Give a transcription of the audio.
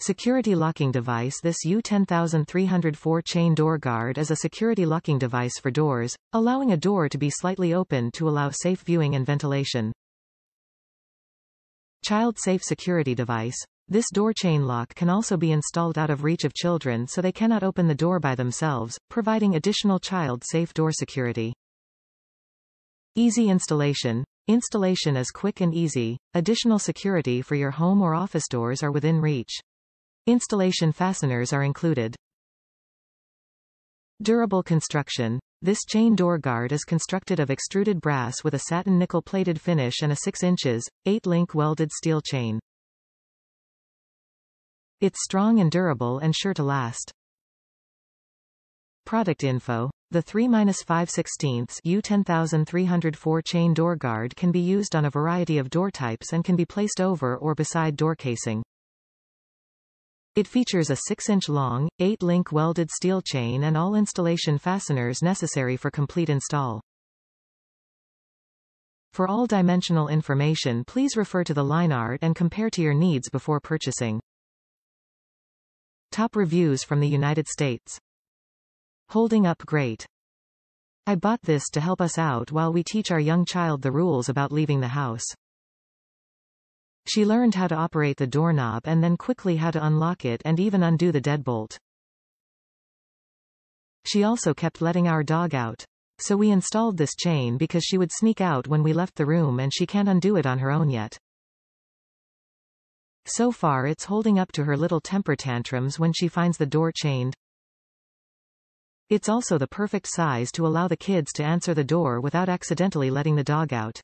Security locking device This U10304 chain door guard is a security locking device for doors, allowing a door to be slightly open to allow safe viewing and ventilation. Child safe security device. This door chain lock can also be installed out of reach of children so they cannot open the door by themselves, providing additional child safe door security. Easy installation. Installation is quick and easy. Additional security for your home or office doors are within reach. Installation fasteners are included. Durable construction. This chain door guard is constructed of extruded brass with a satin nickel-plated finish and a 6 inches, 8-link welded steel chain. It's strong and durable and sure to last. Product info. The 3-5/16 U10304 chain door guard can be used on a variety of door types and can be placed over or beside door casing. It features a 6-inch long, 8-link welded steel chain and all installation fasteners necessary for complete install. For all dimensional information please refer to the line art and compare to your needs before purchasing. Top reviews from the United States. Holding up great. I bought this to help us out while we teach our young child the rules about leaving the house. She learned how to operate the doorknob and then quickly how to unlock it and even undo the deadbolt. She also kept letting our dog out. So we installed this chain because she would sneak out when we left the room and she can't undo it on her own yet. So far it's holding up to her little temper tantrums when she finds the door chained. It's also the perfect size to allow the kids to answer the door without accidentally letting the dog out.